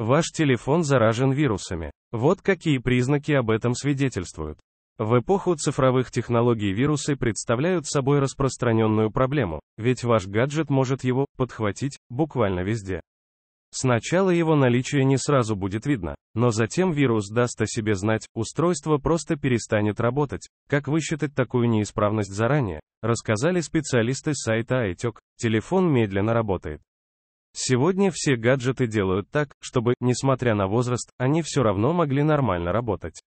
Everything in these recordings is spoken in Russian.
Ваш телефон заражен вирусами. Вот какие признаки об этом свидетельствуют. В эпоху цифровых технологий вирусы представляют собой распространенную проблему, ведь ваш гаджет может его подхватить буквально везде. Сначала его наличие не сразу будет видно, но затем вирус даст о себе знать, устройство просто перестанет работать. Как высчитать такую неисправность заранее? Рассказали специалисты сайта iTech. Телефон медленно работает. Сегодня все гаджеты делают так, чтобы, несмотря на возраст, они все равно могли нормально работать.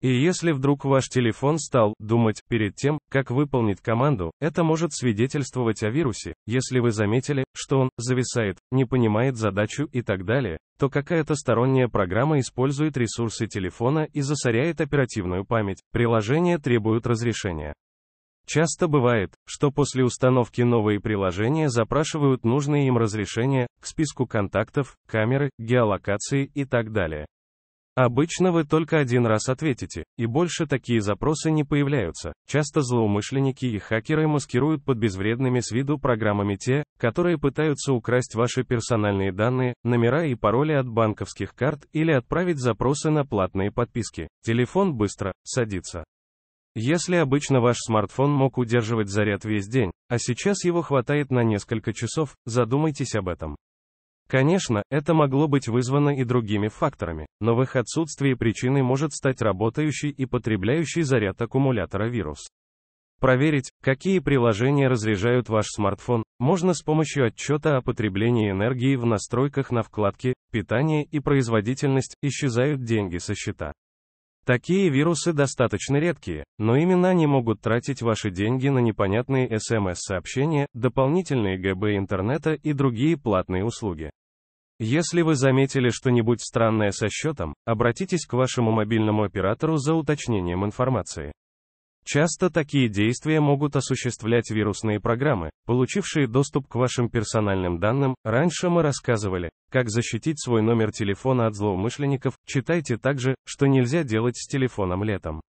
И если вдруг ваш телефон стал думать перед тем, как выполнить команду, это может свидетельствовать о вирусе. Если вы заметили, что он зависает, не понимает задачу и так далее, то какая-то сторонняя программа использует ресурсы телефона и засоряет оперативную память. Приложения требуют разрешения. Часто бывает, что после установки новые приложения запрашивают нужные им разрешения к списку контактов, камеры, геолокации и так далее. Обычно вы только один раз ответите, и больше такие запросы не появляются. Часто злоумышленники и хакеры маскируют под безвредными с виду программами те, которые пытаются украсть ваши персональные данные, номера и пароли от банковских карт или отправить запросы на платные подписки. Телефон быстро садится. Если обычно ваш смартфон мог удерживать заряд весь день, а сейчас его хватает на несколько часов, задумайтесь об этом. Конечно, это могло быть вызвано и другими факторами, но в их отсутствии причиной может стать работающий и потребляющий заряд аккумулятора вирус. Проверить, какие приложения разряжают ваш смартфон, можно с помощью отчета о потреблении энергии в настройках на вкладке «Питание и производительность» исчезают деньги со счета. Такие вирусы достаточно редкие, но именно они могут тратить ваши деньги на непонятные СМС-сообщения, дополнительные ГБ интернета и другие платные услуги. Если вы заметили что-нибудь странное со счетом, обратитесь к вашему мобильному оператору за уточнением информации. Часто такие действия могут осуществлять вирусные программы, получившие доступ к вашим персональным данным. Раньше мы рассказывали, как защитить свой номер телефона от злоумышленников, читайте также, что нельзя делать с телефоном летом.